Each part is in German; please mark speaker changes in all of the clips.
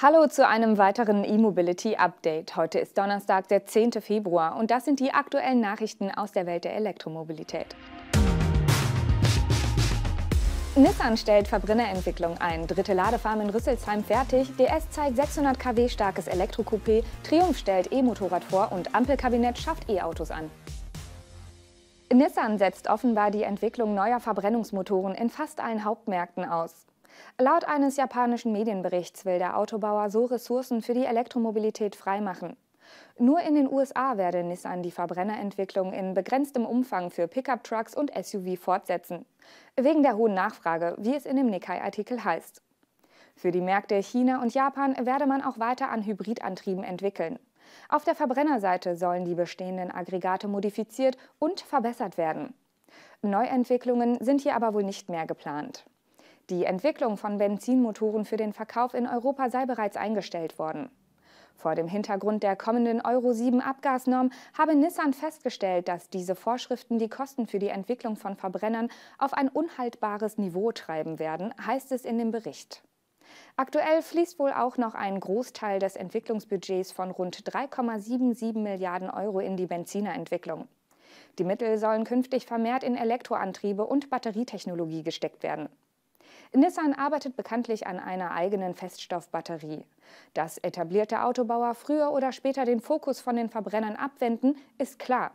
Speaker 1: Hallo zu einem weiteren E-Mobility-Update. Heute ist Donnerstag, der 10. Februar und das sind die aktuellen Nachrichten aus der Welt der Elektromobilität. Nissan stellt Verbrennerentwicklung ein, dritte Ladefarm in Rüsselsheim fertig, DS zeigt 600 kW starkes Elektrocoupé, Triumph stellt E-Motorrad vor und Ampelkabinett schafft E-Autos an. Nissan setzt offenbar die Entwicklung neuer Verbrennungsmotoren in fast allen Hauptmärkten aus. Laut eines japanischen Medienberichts will der Autobauer so Ressourcen für die Elektromobilität freimachen. Nur in den USA werde Nissan die Verbrennerentwicklung in begrenztem Umfang für Pickup-Trucks und SUV fortsetzen. Wegen der hohen Nachfrage, wie es in dem Nikkei-Artikel heißt. Für die Märkte China und Japan werde man auch weiter an Hybridantrieben entwickeln. Auf der Verbrennerseite sollen die bestehenden Aggregate modifiziert und verbessert werden. Neuentwicklungen sind hier aber wohl nicht mehr geplant. Die Entwicklung von Benzinmotoren für den Verkauf in Europa sei bereits eingestellt worden. Vor dem Hintergrund der kommenden Euro 7 Abgasnorm habe Nissan festgestellt, dass diese Vorschriften die Kosten für die Entwicklung von Verbrennern auf ein unhaltbares Niveau treiben werden, heißt es in dem Bericht. Aktuell fließt wohl auch noch ein Großteil des Entwicklungsbudgets von rund 3,77 Milliarden Euro in die Benzinerentwicklung. Die Mittel sollen künftig vermehrt in Elektroantriebe und Batterietechnologie gesteckt werden. Nissan arbeitet bekanntlich an einer eigenen Feststoffbatterie. Dass etablierte Autobauer früher oder später den Fokus von den Verbrennern abwenden, ist klar.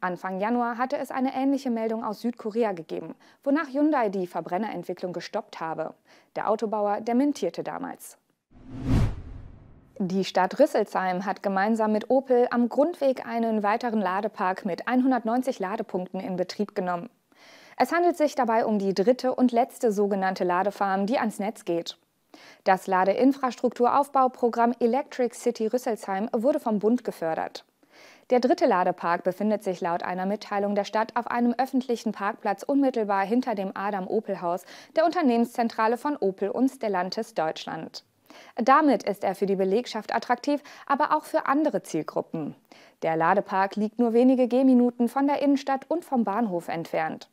Speaker 1: Anfang Januar hatte es eine ähnliche Meldung aus Südkorea gegeben, wonach Hyundai die Verbrennerentwicklung gestoppt habe. Der Autobauer dementierte damals. Die Stadt Rüsselsheim hat gemeinsam mit Opel am Grundweg einen weiteren Ladepark mit 190 Ladepunkten in Betrieb genommen. Es handelt sich dabei um die dritte und letzte sogenannte Ladefarm, die ans Netz geht. Das Ladeinfrastrukturaufbauprogramm Electric City Rüsselsheim wurde vom Bund gefördert. Der dritte Ladepark befindet sich laut einer Mitteilung der Stadt auf einem öffentlichen Parkplatz unmittelbar hinter dem Adam-Opel-Haus der Unternehmenszentrale von Opel und Stellantis Deutschland. Damit ist er für die Belegschaft attraktiv, aber auch für andere Zielgruppen. Der Ladepark liegt nur wenige Gehminuten von der Innenstadt und vom Bahnhof entfernt.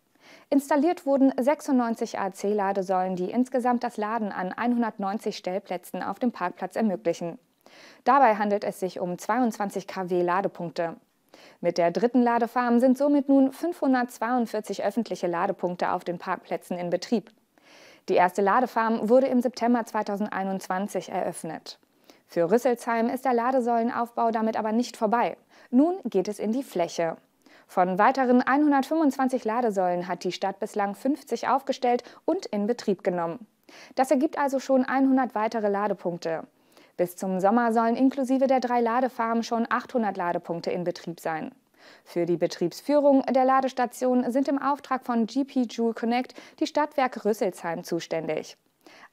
Speaker 1: Installiert wurden 96 AC-Ladesäulen, die insgesamt das Laden an 190 Stellplätzen auf dem Parkplatz ermöglichen. Dabei handelt es sich um 22 kW Ladepunkte. Mit der dritten Ladefarm sind somit nun 542 öffentliche Ladepunkte auf den Parkplätzen in Betrieb. Die erste Ladefarm wurde im September 2021 eröffnet. Für Rüsselsheim ist der Ladesäulenaufbau damit aber nicht vorbei. Nun geht es in die Fläche. Von weiteren 125 Ladesäulen hat die Stadt bislang 50 aufgestellt und in Betrieb genommen. Das ergibt also schon 100 weitere Ladepunkte. Bis zum Sommer sollen inklusive der drei Ladefarmen schon 800 Ladepunkte in Betrieb sein. Für die Betriebsführung der Ladestation sind im Auftrag von GP Joule Connect die Stadtwerke Rüsselsheim zuständig.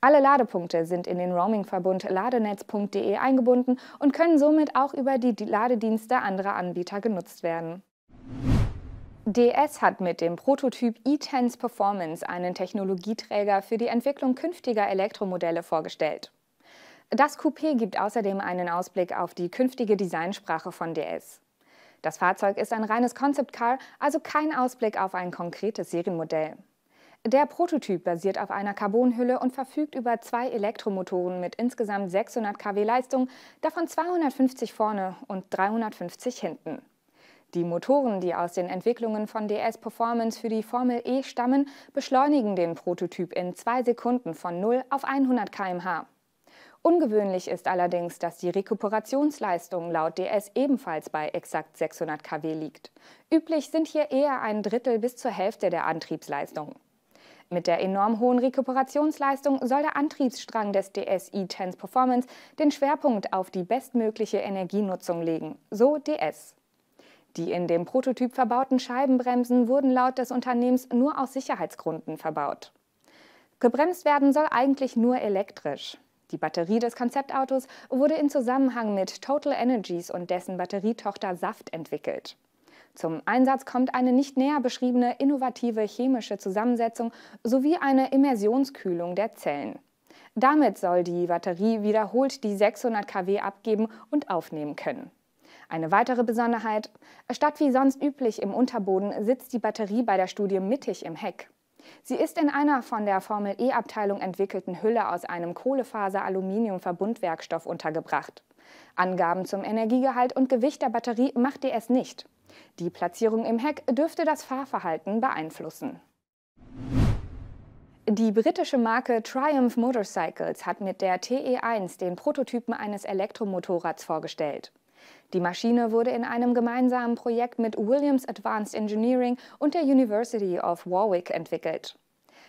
Speaker 1: Alle Ladepunkte sind in den Roamingverbund ladenetz.de eingebunden und können somit auch über die Ladedienste anderer Anbieter genutzt werden. DS hat mit dem Prototyp E-Tense Performance einen Technologieträger für die Entwicklung künftiger Elektromodelle vorgestellt. Das Coupé gibt außerdem einen Ausblick auf die künftige Designsprache von DS. Das Fahrzeug ist ein reines Concept Car, also kein Ausblick auf ein konkretes Serienmodell. Der Prototyp basiert auf einer Carbonhülle und verfügt über zwei Elektromotoren mit insgesamt 600 kW Leistung, davon 250 vorne und 350 hinten. Die Motoren, die aus den Entwicklungen von DS Performance für die Formel E stammen, beschleunigen den Prototyp in zwei Sekunden von 0 auf 100 km/h. Ungewöhnlich ist allerdings, dass die Rekuperationsleistung laut DS ebenfalls bei exakt 600 kW liegt. Üblich sind hier eher ein Drittel bis zur Hälfte der Antriebsleistung. Mit der enorm hohen Rekuperationsleistung soll der Antriebsstrang des DS E-Tense Performance den Schwerpunkt auf die bestmögliche Energienutzung legen, so DS. Die in dem Prototyp verbauten Scheibenbremsen wurden laut des Unternehmens nur aus Sicherheitsgründen verbaut. Gebremst werden soll eigentlich nur elektrisch. Die Batterie des Konzeptautos wurde in Zusammenhang mit Total Energies und dessen Batterietochter Saft entwickelt. Zum Einsatz kommt eine nicht näher beschriebene innovative chemische Zusammensetzung sowie eine Immersionskühlung der Zellen. Damit soll die Batterie wiederholt die 600 kW abgeben und aufnehmen können. Eine weitere Besonderheit, äh, statt wie sonst üblich im Unterboden sitzt die Batterie bei der Studie mittig im Heck. Sie ist in einer von der Formel E-Abteilung entwickelten Hülle aus einem Kohlefaser-Aluminium-Verbundwerkstoff untergebracht. Angaben zum Energiegehalt und Gewicht der Batterie macht DS nicht. Die Platzierung im Heck dürfte das Fahrverhalten beeinflussen. Die britische Marke Triumph Motorcycles hat mit der TE1 den Prototypen eines Elektromotorrads vorgestellt. Die Maschine wurde in einem gemeinsamen Projekt mit Williams Advanced Engineering und der University of Warwick entwickelt.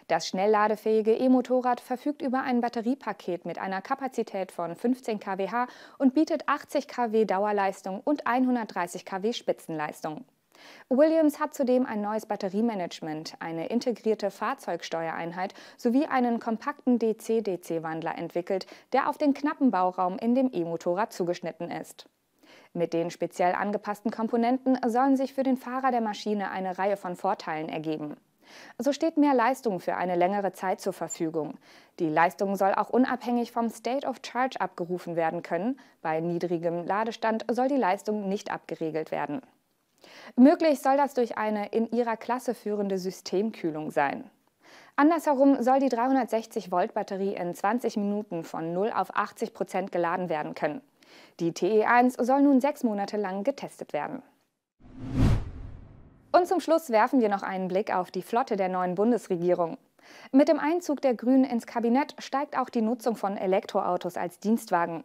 Speaker 1: Das schnellladefähige E-Motorrad verfügt über ein Batteriepaket mit einer Kapazität von 15 kWh und bietet 80 kW Dauerleistung und 130 kW Spitzenleistung. Williams hat zudem ein neues Batteriemanagement, eine integrierte Fahrzeugsteuereinheit sowie einen kompakten DC-DC-Wandler entwickelt, der auf den knappen Bauraum in dem E-Motorrad zugeschnitten ist. Mit den speziell angepassten Komponenten sollen sich für den Fahrer der Maschine eine Reihe von Vorteilen ergeben. So steht mehr Leistung für eine längere Zeit zur Verfügung. Die Leistung soll auch unabhängig vom State of Charge abgerufen werden können. Bei niedrigem Ladestand soll die Leistung nicht abgeregelt werden. Möglich soll das durch eine in ihrer Klasse führende Systemkühlung sein. Andersherum soll die 360 Volt Batterie in 20 Minuten von 0 auf 80 Prozent geladen werden können. Die TE1 soll nun sechs Monate lang getestet werden. Und zum Schluss werfen wir noch einen Blick auf die Flotte der neuen Bundesregierung. Mit dem Einzug der Grünen ins Kabinett steigt auch die Nutzung von Elektroautos als Dienstwagen.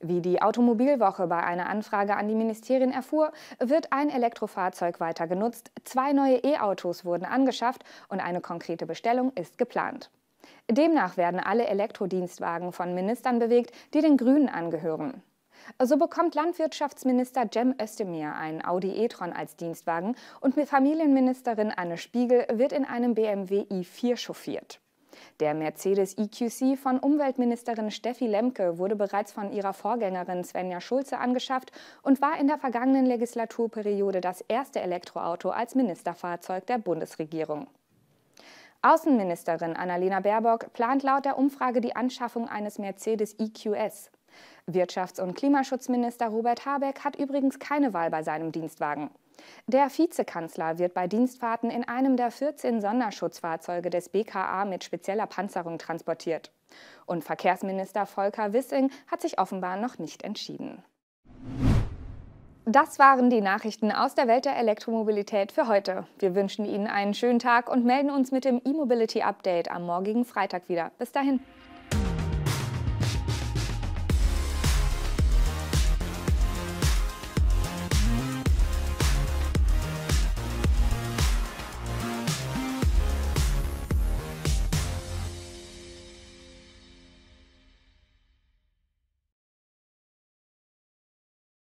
Speaker 1: Wie die Automobilwoche bei einer Anfrage an die Ministerien erfuhr, wird ein Elektrofahrzeug weiter genutzt, zwei neue E-Autos wurden angeschafft und eine konkrete Bestellung ist geplant. Demnach werden alle Elektrodienstwagen von Ministern bewegt, die den Grünen angehören. So also bekommt Landwirtschaftsminister Cem Özdemir einen Audi e-tron als Dienstwagen und Familienministerin Anne Spiegel wird in einem BMW i4 chauffiert. Der Mercedes EQC von Umweltministerin Steffi Lemke wurde bereits von ihrer Vorgängerin Svenja Schulze angeschafft und war in der vergangenen Legislaturperiode das erste Elektroauto als Ministerfahrzeug der Bundesregierung. Außenministerin Annalena Baerbock plant laut der Umfrage die Anschaffung eines Mercedes EQS. Wirtschafts- und Klimaschutzminister Robert Habeck hat übrigens keine Wahl bei seinem Dienstwagen. Der Vizekanzler wird bei Dienstfahrten in einem der 14 Sonderschutzfahrzeuge des BKA mit spezieller Panzerung transportiert. Und Verkehrsminister Volker Wissing hat sich offenbar noch nicht entschieden. Das waren die Nachrichten aus der Welt der Elektromobilität für heute. Wir wünschen Ihnen einen schönen Tag und melden uns mit dem E-Mobility Update am morgigen Freitag wieder. Bis dahin.